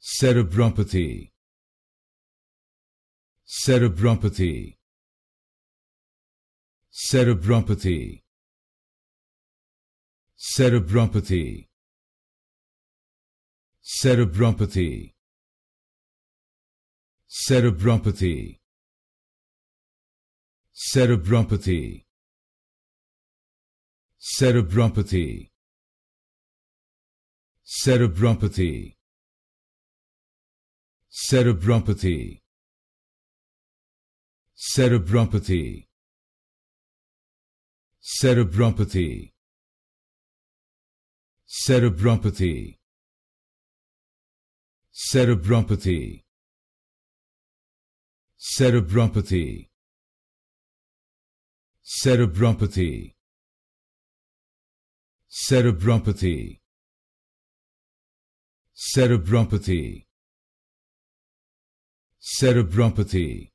cerebropathy cerebropathy cerebropathy cerebropathy cerebropathy cerebropathy cerebropathy cerebropathy cerebropathy cerebropathy cerebropathy cerebropathy cerebropathy cerebropathy cerebropathy cerebropathy cerebropathy